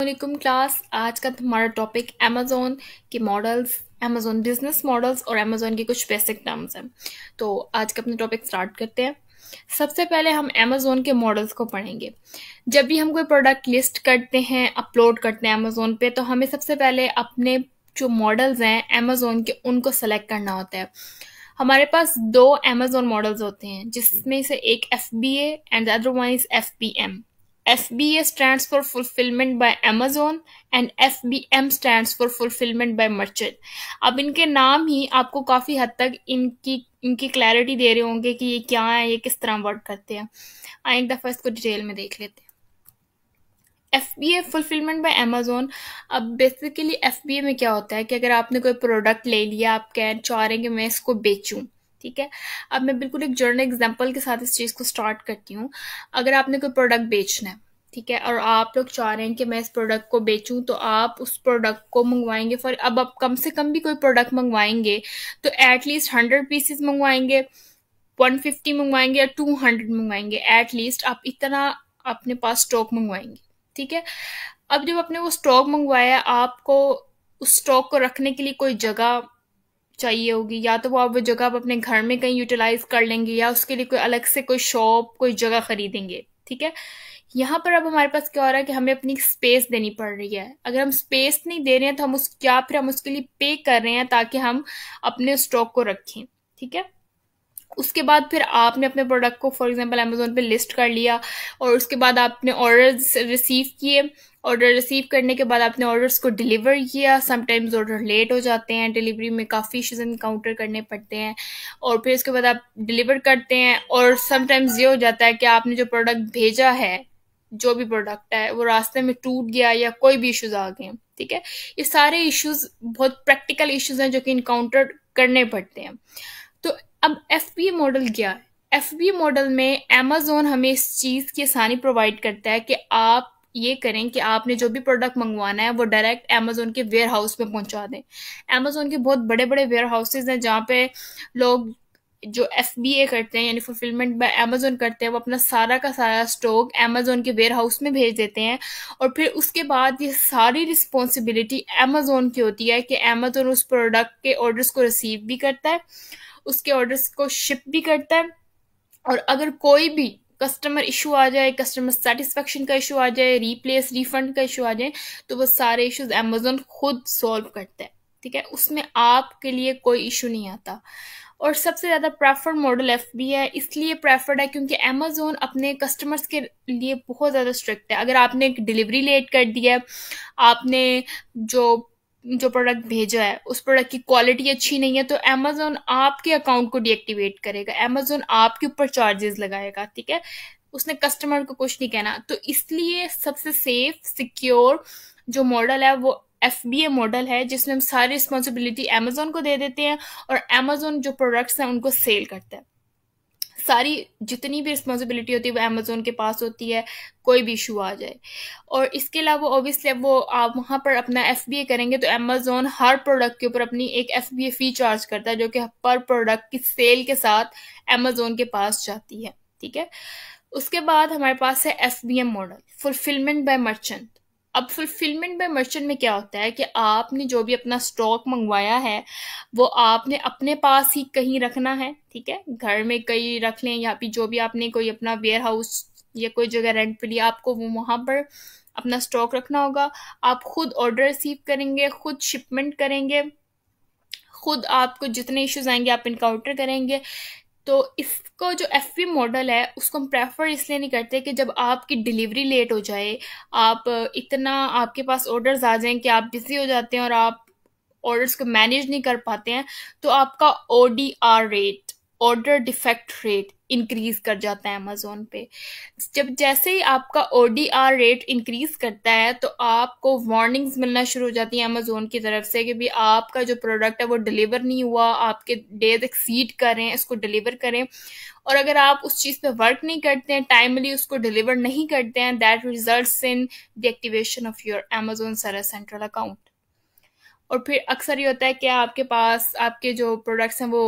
वालेकुम क्लास आज का हमारा टॉपिक अमेजोन के मॉडल्स अमेजोन बिजनेस मॉडल्स और अमेजोन के कुछ बेसिक टर्म्स हैं तो आज का अपना टॉपिक स्टार्ट करते हैं सबसे पहले हम अमेजोन के मॉडल्स को पढ़ेंगे जब भी हम कोई प्रोडक्ट लिस्ट करते हैं अपलोड करते हैं अमेजोन पे तो हमें सबसे पहले अपने जो मॉडल्स हैं अमेजोन के उनको सेलेक्ट करना होता है हमारे पास दो अमेजोन मॉडल्स होते हैं जिसमें से एक F B A and other one is F B M FBA stands for fulfillment by Amazon and F B M stand for fulfilment merchant अब इनके नाम ही आपको काफ़ी हद तक इनकी इनकी क्लैरिटी दे रहे होंगे कि ये क्या है ये किस तरह वर्क करते हैं आए एक दफ़ा इसको डिटेल में देख लेते हैं F B A fulfilment by Amazon अब बेसिकली एफ बी ए में क्या होता है कि अगर आपने कोई प्रोडक्ट ले लिया आप कह चाह रहे हैं कि मैं इसको बेचूं ठीक है अब मैं बिल्कुल एक जर्नल एग्जाम्पल के साथ इस चीज़ को स्टार्ट करती हूँ अगर आपने कोई प्रोडक्ट बेचना है ठीक है और आप लोग चाह रहे हैं कि मैं इस प्रोडक्ट को बेचूं तो आप उस प्रोडक्ट को मंगवाएंगे फॉर अब आप कम से कम भी कोई प्रोडक्ट मंगवाएंगे तो एटलीस्ट हंड्रेड पीसेस मंगवाएंगे वन फिफ्टी मंगवाएंगे या टू हंड्रेड मंगवाएंगे एटलीस्ट आप इतना अपने पास स्टॉक मंगवाएंगे ठीक है अब जब आपने वो स्टॉक मंगवाया आपको उस स्टॉक को रखने के लिए कोई जगह चाहिए होगी या तो वो आप वो जगह आप अपने घर में कहीं यूटिलाइज कर लेंगे या उसके लिए कोई अलग से कोई शॉप कोई जगह खरीदेंगे ठीक है यहाँ पर अब हमारे पास क्या हो रहा है कि हमें अपनी स्पेस देनी पड़ रही है अगर हम स्पेस नहीं दे रहे हैं तो हम उस क्या फिर हम उसके लिए पे कर रहे हैं ताकि हम अपने स्टॉक को रखें ठीक है उसके बाद फिर आपने अपने प्रोडक्ट को फॉर एग्जांपल अमेजोन पे लिस्ट कर लिया और उसके बाद आपने ऑर्डर्स रिसीव किए ऑर्डर रिसीव करने के बाद आपने ऑर्डर्स को डिलीवर किया समटाइम्स ऑर्डर लेट हो जाते हैं डिलीवरी में काफ़ी इशूज़ इनकाउंटर करने पड़ते हैं और फिर उसके बाद आप डिलीवर करते हैं और समटाइम्स ये हो जाता है कि आपने जो प्रोडक्ट भेजा है जो भी प्रोडक्ट है वो रास्ते में टूट गया या कोई भी इश्यूज आ गए ठीक है ये सारे इश्यूज बहुत प्रैक्टिकल इश्यूज हैं जो कि इनकाउंटर करने पड़ते हैं तो अब एफ मॉडल क्या है एफ मॉडल में अमेजोन हमें इस चीज़ की आसानी प्रोवाइड करता है कि आप ये करें कि आपने जो भी प्रोडक्ट मंगवाना है वो डायरेक्ट अमेजोन के वेयर हाउस में पहुंचा दें अमेजोन के बहुत बड़े बड़े वेयर हाउसेज हैं जहाँ पे लोग जो एफ बी ए करते हैं यानी फुलफिलमेंट बाय अमेजोन करते हैं वो अपना सारा का सारा स्टॉक अमेजोन के वेयर हाउस में भेज देते हैं और फिर उसके बाद ये सारी रिस्पॉन्सिबिलिटी अमेजोन की होती है कि अमेजोन उस प्रोडक्ट के ऑर्डर्स को रिसीव भी करता है उसके ऑर्डर्स को शिप भी करता है और अगर कोई भी कस्टमर इशू आ जाए कस्टमर सेटिस्फेक्शन का इशू आ जाए रिप्लेस रिफंड का इशू आ जाए तो वो सारे इश्यूज अमेजोन खुद सॉल्व करता है ठीक है उसमें आपके लिए कोई इशू नहीं आता और सबसे ज़्यादा प्रेफर्ड मॉडल एफ बी है इसलिए प्रेफर्ड है क्योंकि अमेजोन अपने कस्टमर्स के लिए बहुत ज़्यादा स्ट्रिक्ट है अगर आपने एक डिलीवरी लेट कर दी है आपने जो जो प्रोडक्ट भेजा है उस प्रोडक्ट की क्वालिटी अच्छी नहीं है तो अमेजोन आपके अकाउंट को डीएक्टिवेट करेगा अमेजोन आपके ऊपर चार्जेस लगाएगा ठीक है उसने कस्टमर को कुछ नहीं कहना तो इसलिए सबसे सेफ सिक्योर जो मॉडल है वो एफ बी ए मॉडल है जिसमें हम सारी रिस्पॉन्सिबिलिटी अमेजोन को दे देते हैं और अमेजोन जो प्रोडक्ट्स हैं उनको सेल करता है सारी जितनी भी रिस्पॉन्सिबिलिटी होती है वो अमेजोन के पास होती है कोई भी इशू आ जाए और इसके अलावा ऑब्वियसली अब वो आप वहाँ पर अपना एफ बी ए करेंगे तो अमेजोन हर प्रोडक्ट के ऊपर अपनी एक F B A fee charge करता है जो कि पर प्रोडक्ट की सेल के साथ अमेजोन के पास जाती है ठीक है उसके बाद हमारे पास है F B M model fulfilment by merchant अब फुलफिलमेंट बाय मर्चेंट में क्या होता है कि आपने जो भी अपना स्टॉक मंगवाया है वो आपने अपने पास ही कहीं रखना है ठीक है घर में कहीं रख लें या फिर जो भी आपने कोई अपना वेयर हाउस या कोई जगह रेंट पे लिया आपको वो वहाँ पर अपना स्टॉक रखना होगा आप खुद ऑर्डर रिसीव करेंगे खुद शिपमेंट करेंगे खुद आपको जितने इश्यूज आएंगे आप इनकाउंटर करेंगे तो इसको जो एफ पी मॉडल है उसको हम प्रेफर इसलिए नहीं करते कि जब आपकी डिलीवरी लेट हो जाए आप इतना आपके पास ऑर्डर्स आ जाएं कि आप बिज़ी हो जाते हैं और आप ऑर्डर्स को मैनेज नहीं कर पाते हैं तो आपका O D R rate order defect rate increase कर जाता है अमेजोन पे जब जैसे ही आपका ओ रेट इंक्रीज करता है तो आपको वार्निंग्स मिलना शुरू हो जाती है अमेजोन की तरफ से कि भी आपका जो प्रोडक्ट है वो डिलीवर नहीं हुआ आपके डेज एक्सीड करें इसको डिलीवर करें और अगर आप उस चीज़ पे वर्क नहीं करते हैं टाइमली उसको डिलीवर नहीं करते हैं that result in deactivation of your Amazon service central account और फिर अक्सर ये होता है कि आपके पास आपके जो प्रोडक्ट्स हैं वो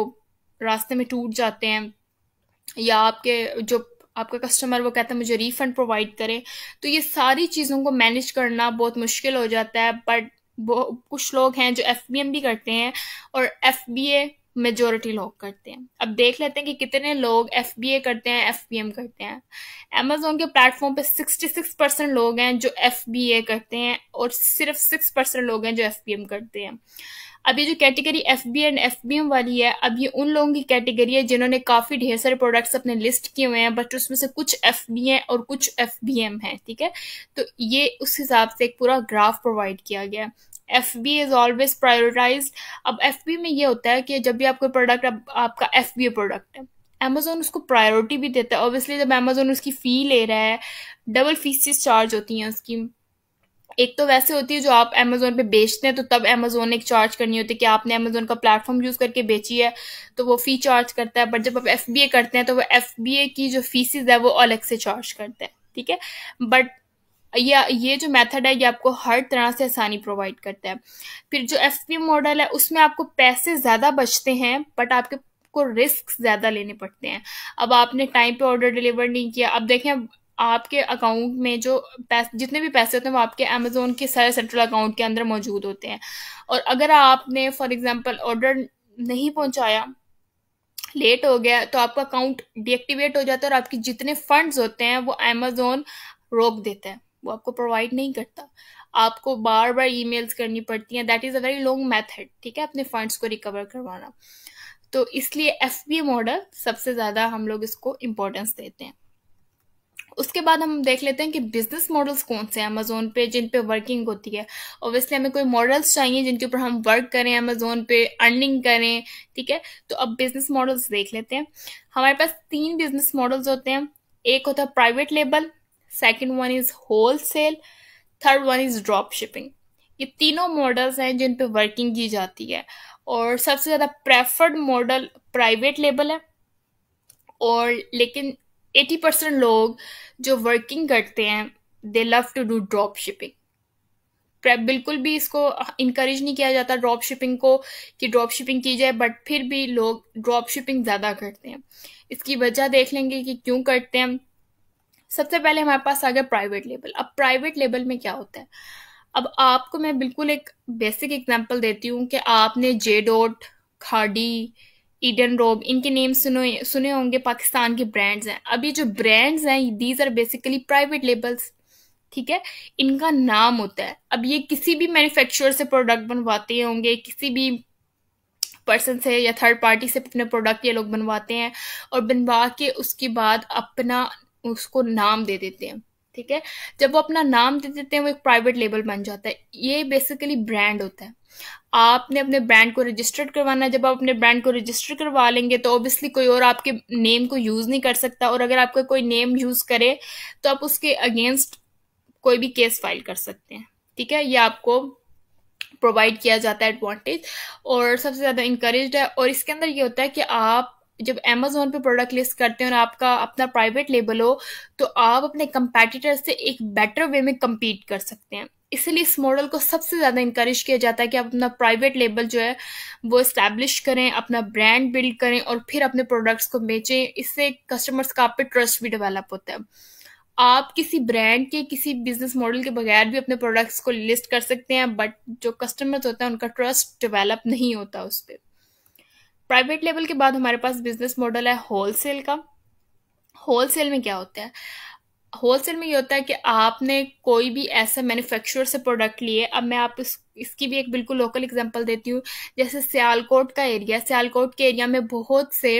रास्ते में टूट जाते हैं या आपके जो आपका कस्टमर वो कहता है मुझे रिफंड प्रोवाइड करें तो ये सारी चीज़ों को मैनेज करना बहुत मुश्किल हो जाता है बट कुछ लोग हैं जो एफ भी करते हैं और एफ बी ए मेजोरिटी लोग करते हैं अब देख लेते हैं कि कितने लोग एफ बी ए करते हैं एफ बी एम करते हैं अमेजोन के प्लेटफॉर्म पे सिक्सटी सिक्स परसेंट लोग हैं जो एफ बी ए करते हैं और सिर्फ सिक्स परसेंट लोग हैं जो एफ बी एम करते हैं अब ये जो category F B and F B M वाली है अब ये उन लोगों की कैटेगरी है जिन्होंने काफ़ी ढेर सारे प्रोडक्ट्स अपने लिस्ट किए हुए हैं बट उसमें से कुछ एफ बी ए और कुछ एफ बी एम है ठीक है तो ये उस हिसाब से एक पूरा ग्राफ प्रोवाइड किया गया है F B is always prioritise अब एफ बी में ये होता है कि जब भी आपका प्रोडक्ट अब आपका एफ बी ए प्रोडक्ट है अमेजोन उसको प्रायोरिटी भी देता है ऑब्वियसली जब अमेजोन उसकी फ़ी ले रहा है डबल फीसिस चार्ज होती हैं उसकी एक तो वैसे होती है जो आप अमेजोन पे बेचते हैं तो तब अमेजोन एक चार्ज करनी होती है कि आपने अमेजोन का प्लेटफॉर्म यूज़ करके बेची है तो वो फ़ी चार्ज करता है बट जब आप एफ करते हैं तो वो एफ की जो फीसिस है वो अलग से चार्ज करता है ठीक है बट या ये जो मेथड है ये आपको हर तरह से आसानी प्रोवाइड करता है फिर जो एफ मॉडल है उसमें आपको पैसे ज़्यादा बचते हैं बट आपके को रिस्क ज़्यादा लेने पड़ते हैं अब आपने टाइम पे ऑर्डर डिलीवर नहीं किया अब देखें आपके अकाउंट में जो पैसे जितने भी पैसे होते हैं वो आपके अमेजोन के सारे सेंट्रल अकाउंट के अंदर मौजूद होते हैं और अगर आपने फॉर एग्ज़ाम्पल ऑर्डर नहीं पहुंचाया लेट हो गया तो आपका अकाउंट डिएक्टिवेट हो जाता है और आपके जितने फंड्स होते हैं वो अमेजोन रोक देता है वो आपको प्रोवाइड नहीं करता आपको बार बार ई करनी पड़ती हैं that is a very long method ठीक है अपने फंड्स को रिकवर करवाना तो इसलिए एफ बी मॉडल सबसे ज़्यादा हम लोग इसको इम्पोर्टेंस देते हैं उसके बाद हम देख लेते हैं कि बिजनेस मॉडल्स कौन से हैं अमेजोन पे जिन पे वर्किंग होती है ओबियसली हमें कोई मॉडल्स चाहिए जिनके ऊपर हम वर्क करें अमेजोन पे अर्निंग करें ठीक है तो अब बिजनेस मॉडल्स देख लेते हैं हमारे पास तीन बिजनेस मॉडल्स होते हैं एक होता है private label second one is wholesale third one is drop shipping ये तीनों मॉडल्स हैं जिन पे वर्किंग की जाती है और सबसे ज़्यादा प्रेफर्ड मॉडल प्राइवेट लेबल है और लेकिन 80 परसेंट लोग जो वर्किंग करते हैं they love to do drop shipping बिल्कुल भी इसको इंकरेज नहीं किया जाता ड्रॉप शिपिंग को कि ड्रॉप शिपिंग की जाए बट फिर भी लोग ड्रॉप शिपिंग ज़्यादा करते हैं इसकी वजह देख लेंगे कि क्यों करते हैं सबसे पहले हमारे पास आ गया प्राइवेट लेबल अब प्राइवेट लेबल में क्या होता है अब आपको मैं बिल्कुल एक बेसिक एग्जांपल देती हूँ कि आपने जे खाडी ईडन रोब इनके नेम सुने सुने होंगे पाकिस्तान के ब्रांड्स हैं अब ये जो ब्रांड्स हैं these are basically private labels ठीक है इनका नाम होता है अब ये किसी भी मैन्युफैक्चरर से प्रोडक्ट बनवाते होंगे किसी भी पर्सन से या थर्ड पार्टी से अपने प्रोडक्ट ये लोग बनवाते हैं और बनवा के उसके बाद अपना उसको नाम दे देते हैं ठीक है जब वो अपना नाम दे देते हैं वो एक प्राइवेट लेबल बन जाता है ये बेसिकली ब्रांड होता है आपने अपने ब्रांड को रजिस्टर्ड करवाना है जब आप अपने ब्रांड को रजिस्टर करवा लेंगे तो ऑब्वियसली कोई और आपके नेम को यूज़ नहीं कर सकता और अगर आपका कोई नेम यूज़ करे तो आप उसके अगेंस्ट कोई भी केस फाइल कर सकते हैं ठीक है ये आपको प्रोवाइड किया जाता है एडवांटेज और सबसे ज़्यादा इंकरेज है और इसके अंदर ये होता है कि आप जब एमेज़ोन पे प्रोडक्ट लिस्ट करते हैं और आपका अपना प्राइवेट लेबल हो तो आप अपने कंपेटिटर से एक बेटर वे में कम्पीट कर सकते हैं इसलिए इस मॉडल को सबसे ज़्यादा इंकरेज किया जाता है कि आप अपना प्राइवेट लेबल जो है वो इस्टेब्लिश करें अपना ब्रांड बिल्ड करें और फिर अपने प्रोडक्ट्स को बेचें इससे कस्टमर्स का आप पे ट्रस्ट भी डेवलप होता है आप किसी ब्रांड के किसी बिजनेस मॉडल के बगैर भी अपने प्रोडक्ट्स को लिस्ट कर सकते हैं बट जो कस्टमर्स होते हैं उनका ट्रस्ट डेवलप नहीं होता उस पर प्राइवेट लेवल के बाद हमारे पास बिजनेस मॉडल है होलसेल का होलसेल में क्या होता है होलसेल में ये होता है कि आपने कोई भी ऐसा मैन्युफैक्चरर से प्रोडक्ट लिए अब मैं आप इस, इसकी भी एक बिल्कुल लोकल एग्जांपल देती हूँ जैसे सियालकोट का एरिया सियालकोट के एरिया में बहुत से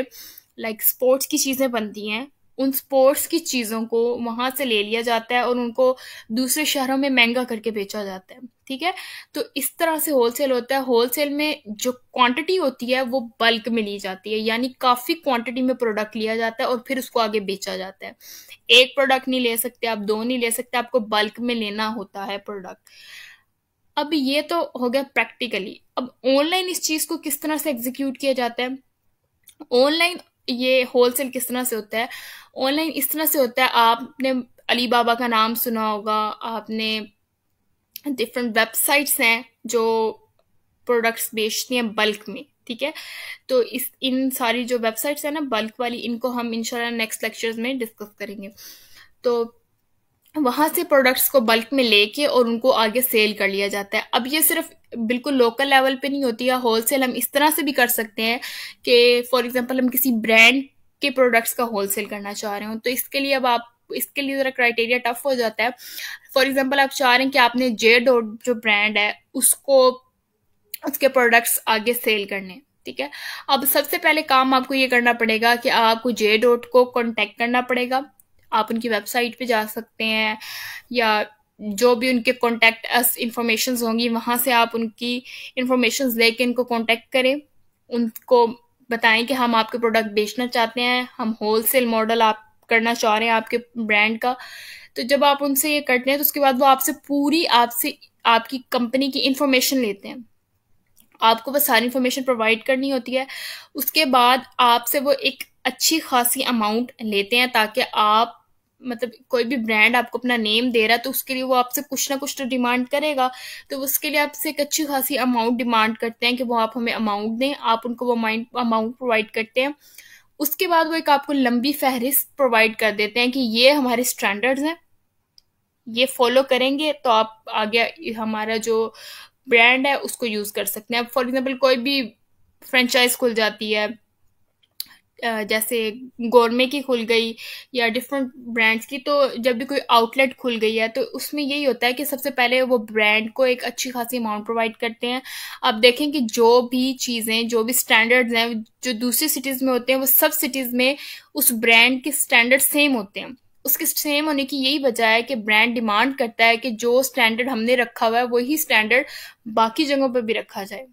लाइक स्पोर्ट्स की चीज़ें बनती हैं उन स्पोर्ट्स की चीज़ों को वहाँ से ले लिया जाता है और उनको दूसरे शहरों में महंगा करके बेचा जाता है ठीक है तो इस तरह से होलसेल होता है होलसेल में जो क्वांटिटी होती है वो बल्क में ली जाती है यानी काफ़ी क्वांटिटी में प्रोडक्ट लिया जाता है और फिर उसको आगे बेचा जाता है एक प्रोडक्ट नहीं ले सकते आप दो नहीं ले सकते आपको बल्क में लेना होता है प्रोडक्ट अब ये तो हो गया प्रैक्टिकली अब ऑनलाइन इस चीज़ को किस तरह से एग्जीक्यूट किया जाता है ऑनलाइन ये होलसेल किस तरह से होता है ऑनलाइन इस तरह से होता है आपने अली बाबा का नाम सुना होगा आपने डिफरेंट वेबसाइट्स हैं जो प्रोडक्ट्स बेचती हैं बल्क में ठीक है तो इस इन सारी जो वेबसाइट्स हैं ना बल्क वाली इनको हम इंशाल्लाह नेक्स्ट लेक्चर्स में डिस्कस करेंगे तो वहाँ से प्रोडक्ट्स को बल्क में लेके और उनको आगे सेल कर लिया जाता है अब ये सिर्फ बिल्कुल लोकल लेवल पे नहीं होती है होलसेल हम इस तरह से भी कर सकते हैं कि फॉर एग्जांपल हम किसी ब्रांड के प्रोडक्ट्स का होलसेल करना चाह रहे हो तो इसके लिए अब आप इसके लिए ज़रा क्राइटेरिया टफ हो जाता है फॉर एग्जाम्पल आप चाह रहे हैं कि आपने जे डॉट जो ब्रांड है उसको उसके प्रोडक्ट्स आगे सेल करने ठीक है अब सबसे पहले काम आपको ये करना पड़ेगा कि आपको जे डॉट को कॉन्टेक्ट करना पड़ेगा आप उनकी वेबसाइट पे जा सकते हैं या जो भी उनके कॉन्टेक्ट इंफॉर्मेशन होंगी वहां से आप उनकी इंफॉर्मेशन लेके इनको कॉन्टेक्ट करें उनको बताएं कि हम आपके प्रोडक्ट बेचना चाहते हैं हम होलसेल मॉडल आप करना चाह रहे हैं आपके ब्रांड का तो जब आप उनसे ये करते हैं तो उसके बाद वो आपसे पूरी आपसे आपकी कंपनी की इंफॉर्मेशन लेते हैं आपको बस सारी इन्फॉर्मेशन प्रोवाइड करनी होती है उसके बाद आपसे वो एक अच्छी खासी अमाउंट लेते हैं ताकि आप मतलब कोई भी ब्रांड आपको अपना नेम दे रहा है तो उसके लिए वो आपसे कुछ ना कुछ तो डिमांड करेगा तो उसके लिए आपसे एक अच्छी खासी अमाउंट डिमांड करते हैं कि वो आप हमें अमाउंट दें आप उनको वो अमाउंट प्रोवाइड करते हैं उसके बाद वो एक आपको लंबी फहरिस्त प्रोवाइड कर देते हैं कि ये हमारे स्टैंडर्ड्स हैं ये फॉलो करेंगे तो आप आगे हमारा जो ब्रांड है उसको यूज़ कर सकते हैं फॉर एग्जाम्पल कोई भी फ्रेंचाइज खुल जाती है जैसे गोरमे की खुल गई या डिफरेंट ब्रांड्स की तो जब भी कोई आउटलेट खुल गई है तो उसमें यही होता है कि सबसे पहले वो ब्रांड को एक अच्छी खासी अमाउंट प्रोवाइड करते हैं आप देखें कि जो भी चीज़ें जो भी स्टैंडर्ड्स हैं जो दूसरी सिटीज़ में होते हैं वो सब सिटीज़ में उस ब्रांड के स्टैंडर्ड सेम होते हैं उसके सेम होने की यही वजह है कि ब्रांड डिमांड करता है कि जो स्टैंडर्ड हमने रखा हुआ है वही स्टैंडर्ड बाकी जगहों पर भी रखा जाए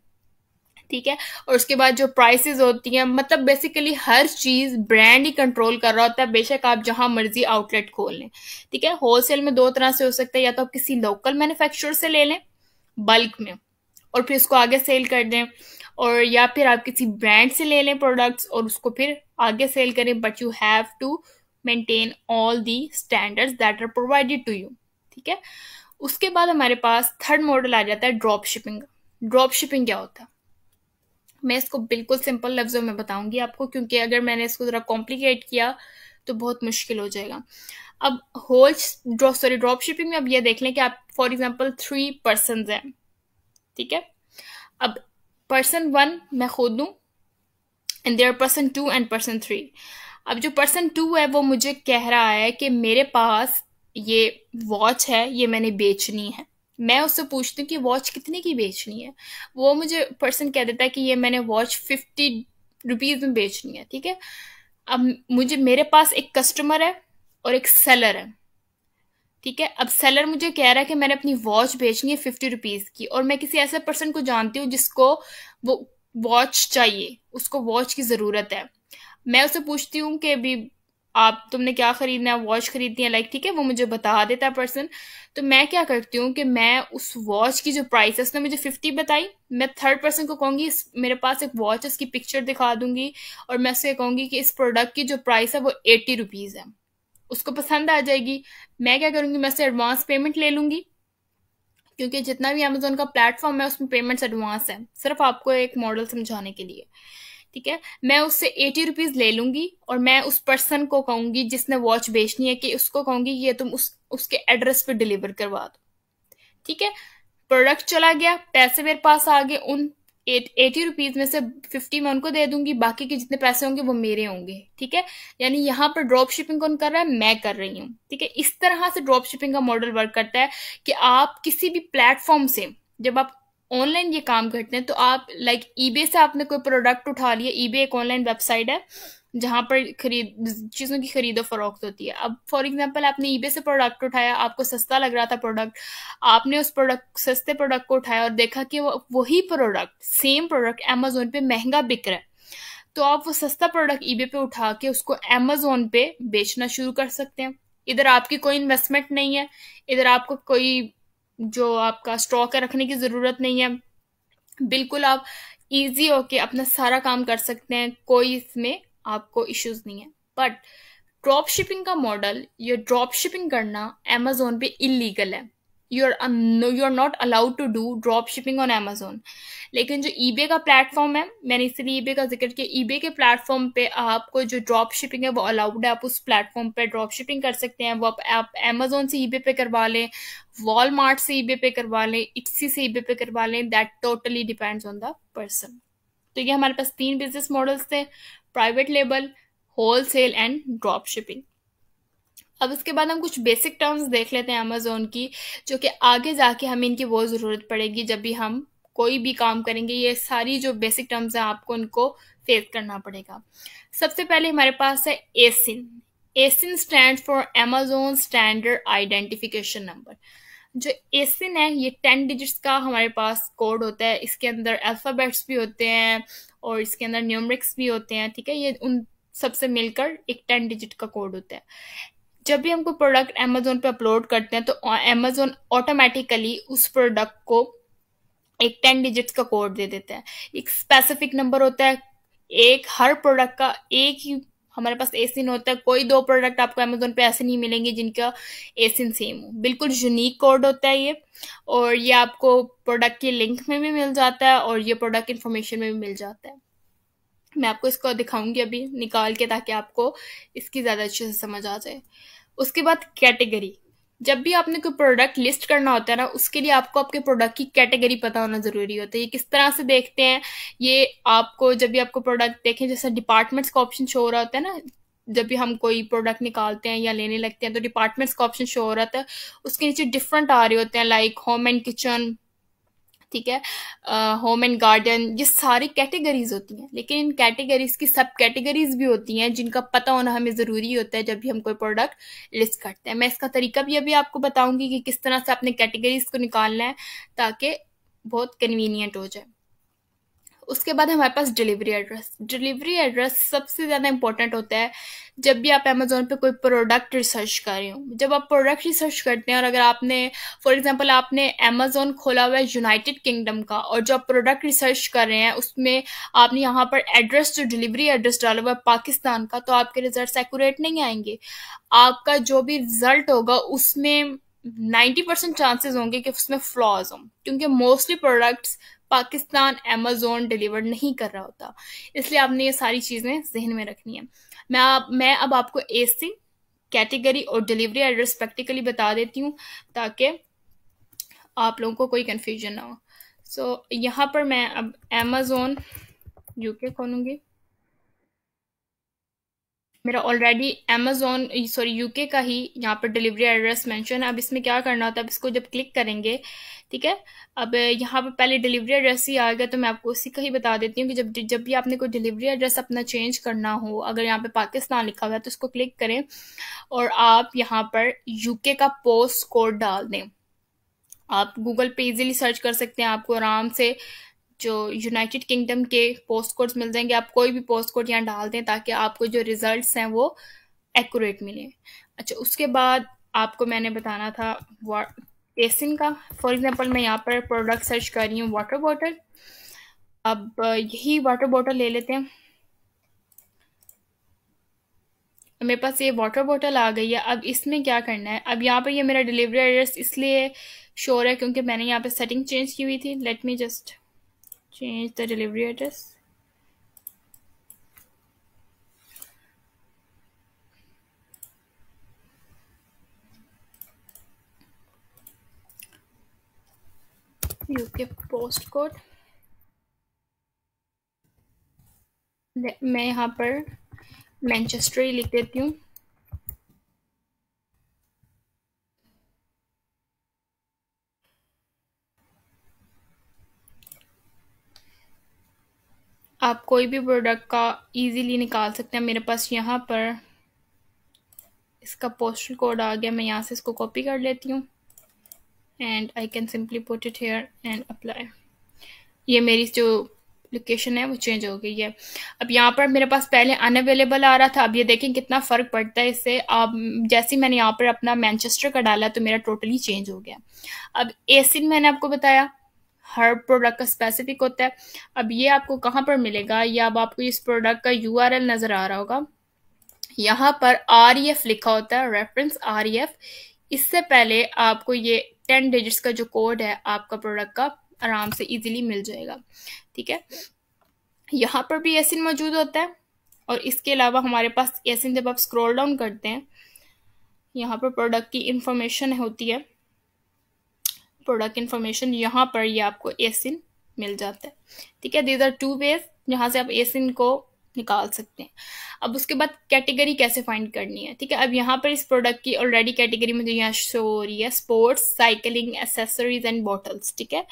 ठीक है और उसके बाद जो प्राइसेस होती हैं मतलब बेसिकली हर चीज़ ब्रांड ही कंट्रोल कर रहा होता है बेशक आप जहां मर्जी आउटलेट खोल लें ठीक है होलसेल में दो तरह से हो सकता है या तो आप किसी लोकल मैन्युफैक्चरर से ले लें बल्क में और फिर उसको आगे सेल कर दें और या फिर आप किसी ब्रांड से ले लें प्रोडक्ट्स और उसको फिर आगे सेल करें but you have to maintain all the standards that are provided to you ठीक है उसके बाद हमारे पास थर्ड मॉडल आ जाता है ड्रॉप शिपिंग ड्रॉप शिपिंग क्या होता है मैं इसको बिल्कुल सिंपल लफ्ज़ों में बताऊंगी आपको क्योंकि अगर मैंने इसको ज़रा कॉम्प्लिकेट किया तो बहुत मुश्किल हो जाएगा अब whole drop sorry drop shipping में अब यह देख लें कि आप फॉर एग्जाम्पल थ्री पर्सन हैं ठीक है अब पर्सन वन मैं खुद हूँ and there person two and person three अब जो पर्सन टू है वो मुझे कह रहा है कि मेरे पास ये वॉच है ये मैंने बेचनी है मैं उससे पूछती हूँ कि वॉच कितने की बेचनी है वो मुझे पर्सन कह देता है कि ये मैंने वॉच फिफ्टी रुपीज़ में बेचनी है ठीक है अब मुझे मेरे पास एक कस्टमर है और एक सेलर है ठीक है अब सेलर मुझे कह रहा है कि मैंने अपनी वॉच बेचनी है फिफ्टी रुपीज़ की और मैं किसी ऐसे पर्सन को जानती हूँ जिसको वो वॉच चाहिए उसको वॉच की ज़रूरत है मैं उससे पूछती हूँ कि अभी आप तुमने क्या खरीदना है वॉच खरीदनी है लाइक ठीक है वो मुझे बता देता है पर्सन तो मैं क्या करती हूँ कि मैं उस वॉच की जो प्राइस है उसने मुझे फिफ्टी बताई मैं थर्ड पर्सन को कहूँगी मेरे पास एक वॉच है उसकी पिक्चर दिखा दूंगी और मैं उससे कहूँगी कि इस प्रोडक्ट की जो प्राइस है वो एट्टी रुपीज़ है उसको पसंद आ जाएगी मैं क्या करूँगी मैं उससे एडवांस पेमेंट ले लूंगी क्योंकि जितना भी अमेजोन का प्लेटफॉर्म है उसमें पेमेंट्स एडवांस है सिर्फ आपको एक मॉडल समझाने के लिए ठीक है मैं उससे एटी रुपीज ले लूंगी और मैं उस पर्सन को कहूंगी जिसने वॉच बेचनी है कि उसको कहूंगी ये तुम उस उसके एड्रेस पे डिलीवर करवा दो ठीक है प्रोडक्ट चला गया पैसे मेरे पास आ गए उन एटी रुपीज में से फिफ्टी मैं उनको दे दूंगी बाकी के जितने पैसे होंगे वो मेरे होंगे ठीक है यानी यहाँ पर ड्रॉप शिपिंग कौन कर रहा है मैं कर रही हूँ ठीक है इस तरह से ड्रॉप शिपिंग का मॉडल वर्क करता है कि आप किसी भी प्लेटफॉर्म से जब आप ऑनलाइन ये काम करते हैं तो आप लाइक ईबे से आपने कोई प्रोडक्ट उठा लिया ईबे एक ऑनलाइन वेबसाइट है जहाँ पर खरीद चीज़ों की खरीदो फरोख्त होती है अब फॉर एग्जांपल आपने ईबे से प्रोडक्ट उठाया आपको सस्ता लग रहा था प्रोडक्ट आपने उस प्रोडक्ट सस्ते प्रोडक्ट को उठाया और देखा कि वो वही प्रोडक्ट सेम प्रोडक्ट अमेजोन पे महंगा बिक रहा है तो आप वो सस्ता प्रोडक्ट ईबे पे उठा के उसको अमेजोन पे बेचना शुरू कर सकते हैं इधर आपकी कोई इन्वेस्टमेंट नहीं है इधर आपको कोई जो आपका स्टॉक है रखने की ज़रूरत नहीं है बिल्कुल आप इजी होके अपना सारा काम कर सकते हैं कोई इसमें आपको इश्यूज नहीं है बट ड्रॉप शिपिंग का मॉडल ये ड्रॉप शिपिंग करना अमेजोन पे इलीगल है you're um, no, you're not allowed to do drop shipping on Amazon. लेकिन जो ईबे का प्लेटफॉर्म है मैंने इसलिए ईबे का जिक्र किया ईबे के प्लेटफॉर्म पे आपको जो ड्रॉप शिपिंग है वो अलाउड है आप उस प्लेटफॉर्म पे ड्रॉप शिपिंग कर सकते हैं वो आप आप अमेजोन से ईबे पे करवा लें वॉलमार्ट से ईबे पे करवा लें इट्सी से ईबे पे करवा लें that totally depends on the person तो ये हमारे पास तीन बिजनेस मॉडल्स थे private label wholesale and drop shipping अब इसके बाद हम कुछ बेसिक टर्म्स देख लेते हैं अमेज़ोन की जो कि आगे जाके हमें इनकी वो ज़रूरत पड़ेगी जब भी हम कोई भी काम करेंगे ये सारी जो बेसिक टर्म्स हैं आपको उनको फेस करना पड़ेगा सबसे पहले हमारे पास है ASIN ASIN stand for Amazon standard identification number जो एसिन है ये टेन डिजिट्स का हमारे पास कोड होता है इसके अंदर अल्फ़ाबेट्स भी होते हैं और इसके अंदर न्यूमरिक्स भी होते हैं ठीक है ये उन सबसे मिलकर एक टेन डिजिट का कोड होता है जब भी हम कोई प्रोडक्ट अमेजोन पे अपलोड करते हैं तो अमेजोन ऑटोमेटिकली उस प्रोडक्ट को एक टेन डिजिट्स का कोड दे देते हैं एक स्पेसिफिक नंबर होता है एक हर प्रोडक्ट का एक ही हमारे पास एसिन होता है कोई दो प्रोडक्ट आपको अमेजोन पे ऐसे नहीं मिलेंगे जिनका एसिन सेम हो बिल्कुल यूनिक कोड होता है ये और ये आपको प्रोडक्ट के लिंक में भी मिल जाता है और ये प्रोडक्ट इन्फॉर्मेशन में भी मिल जाता है मैं आपको इसको दिखाऊंगी अभी निकाल के ताकि आपको इसकी ज़्यादा अच्छे से समझ आ जाए उसके बाद कैटेगरी जब भी आपने कोई प्रोडक्ट लिस्ट करना होता है ना उसके लिए आपको आपके प्रोडक्ट की कैटेगरी पता होना ज़रूरी होता है ये किस तरह से देखते हैं ये आपको जब भी आपको प्रोडक्ट देखें जैसे डिपार्टमेंट्स का ऑप्शन शो हो रहा होता है ना जब भी हम कोई प्रोडक्ट निकालते हैं या लेने लगते हैं तो डिपार्टमेंट्स का ऑप्शन शो हो रहा था उसके नीचे डिफरेंट आ रहे होते हैं लाइक होम एंड किचन ठीक है होम एंड गार्डन ये सारी कैटेगरीज होती हैं लेकिन इन कैटेगरीज की सब कैटेगरीज भी होती हैं जिनका पता होना हमें ज़रूरी होता है जब भी हम कोई प्रोडक्ट लिस्ट करते हैं मैं इसका तरीका भी अभी आपको बताऊंगी कि किस तरह से अपने कैटेगरीज को निकालना है ताकि बहुत कन्वीनियंट हो जाए उसके बाद हमारे पास डिलीवरी एड्रेस डिलीवरी एड्रेस सबसे ज़्यादा इंपॉर्टेंट होता है जब भी आप अमेजोन पे कोई प्रोडक्ट रिसर्च कर रही हो जब आप प्रोडक्ट रिसर्च करते हैं और अगर आपने फॉर एग्जांपल आपने अमेजोन खोला हुआ है यूनाइटेड किंगडम का और जो आप प्रोडक्ट रिसर्च कर रहे हैं उसमें आपने यहाँ पर एड्रेस जो डिलीवरी एड्रेस डाला हुआ है पाकिस्तान का तो आपके रिजल्ट एकूरेट नहीं आएंगे आपका जो भी रिजल्ट होगा उसमें नाइन्टी परसेंट चांसेज होंगे कि उसमें फ्लॉज हों क्योंकि mostly products Pakistan Amazon deliver नहीं कर रहा होता इसलिए आपने ये सारी चीज़ें जहन में रखनी है मैं आप मैं अब आपको ए सी कैटेगरी और डिलीवरी एड्रेस प्रैक्टिकली बता देती हूँ ताकि आप लोगों को कोई कन्फ्यूजन ना हो सो so, यहाँ पर मैं अब अमेज़ोन यूके खोलूँगी मेरा ऑलरेडी अमेजोन सॉरी यूके का ही यहाँ पर डिलीवरी एड्रेस मेंशन है अब इसमें क्या करना होता है अब इसको जब क्लिक करेंगे ठीक है अब यहाँ पर पहले डिलीवरी एड्रेस ही आ गया तो मैं आपको उसी का ही बता देती हूँ कि जब जब भी आपने कोई डिलीवरी एड्रेस अपना चेंज करना हो अगर यहाँ पे पाकिस्तान लिखा हुआ है तो उसको क्लिक करें और आप यहाँ पर यूके का पोस्ट कोड डाल दें आप गूगल पे इजीली सर्च कर सकते हैं आपको आराम से जो यूनाइटेड किंगडम के पोस्ट कोड्स मिल जाएंगे आप कोई भी पोस्ट कोड यहाँ डाल दें ताकि आपको जो रिजल्ट हैं वो एक्यूरेट मिले अच्छा उसके बाद आपको मैंने बताना था बेसिन का फॉर एग्जांपल मैं यहाँ पर प्रोडक्ट सर्च कर रही हूँ वाटर बॉटल अब यही वाटर बॉटल ले लेते हैं मेरे पास ये वाटर बॉटल आ गई है अब इसमें क्या करना है अब यहाँ पर ये मेरा डिलीवरी एड्रेस इसलिए शोर है क्योंकि मैंने यहाँ पे सेटिंग चेंज की हुई थी let me just change the delivery address You uk postcode मैं यहाँ पर मैनचेस्टर ही लिख देती हूँ आप कोई भी प्रोडक्ट का इजीली निकाल सकते हैं मेरे पास यहाँ पर इसका पोस्टल कोड आ गया मैं यहाँ से इसको कॉपी कर लेती हूँ and I can simply put it here and apply ये मेरी जो लोकेशन है वो चेंज हो गई है अब यहाँ पर मेरे पास पहले अनअवेलेबल आ रहा था अब ये देखें कितना फ़र्क पड़ता है इससे अब जैसे मैंने यहाँ पर अपना मैनचेस्टर का डाला तो मेरा टोटली चेंज हो गया अब एसिन मैंने आपको बताया हर प्रोडक्ट का स्पेसिफिक होता है अब ये आपको कहाँ पर मिलेगा या अब आपको इस प्रोडक्ट का यू नज़र आ रहा होगा यहाँ पर आर e लिखा होता है रेफरेंस आर e इससे पहले आपको ये टेन डिजिट्स का जो कोड है आपका प्रोडक्ट का आराम से इजीली मिल जाएगा ठीक है यहाँ पर भी एसिन मौजूद होता है और इसके अलावा हमारे पास एसिन जब आप स्क्रॉल डाउन करते हैं यहाँ पर प्रोडक्ट की इंफॉर्मेशन होती है प्रोडक्ट इन्फॉर्मेशन यहाँ पर ये आपको एसिन मिल जाता है ठीक है दीज आर टू वेज जहाँ से आप एसिन को निकाल सकते हैं अब उसके बाद कैटेगरी कैसे फाइंड करनी है ठीक है अब यहाँ पर इस प्रोडक्ट की ऑलरेडी कैटेगरी मुझे यहाँ शो हो रही है sports cycling accessories and bottles ठीक है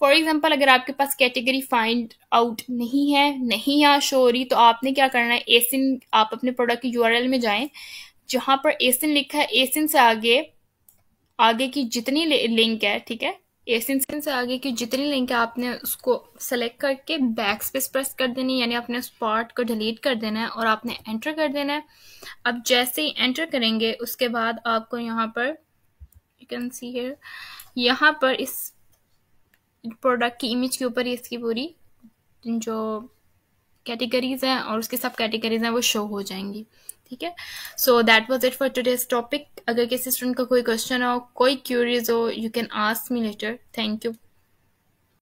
फॉर एग्जांपल अगर आपके पास कैटेगरी फाइंड आउट नहीं है नहीं यहाँ शो हो रही तो आपने क्या करना है एसिन आप अपने प्रोडक्ट की यू में जाएं जहाँ पर एसिन लिखा है एसिन से आगे आगे की जितनी लिंक है ठीक है एसिन से आगे की जितनी लिंक है आपने उसको सेलेक्ट करके बैक स्पेस प्रेस कर देनी है यानी अपने उस पार्ट को डिलीट कर देना है और आपने एंटर कर देना है अब जैसे ही एंटर करेंगे उसके बाद आपको यहाँ पर यू कैन सी हियर यहाँ पर इस प्रोडक्ट की इमेज के ऊपर इसकी पूरी जो कैटेगरीज हैं और उसकी सब कैटेगरीज हैं वो शो हो जाएंगी ठीक है so that was it for today's topic अगर किसी स्टूडेंट का कोई क्वेश्चन हो कोई क्यूरीज हो you can ask me later thank you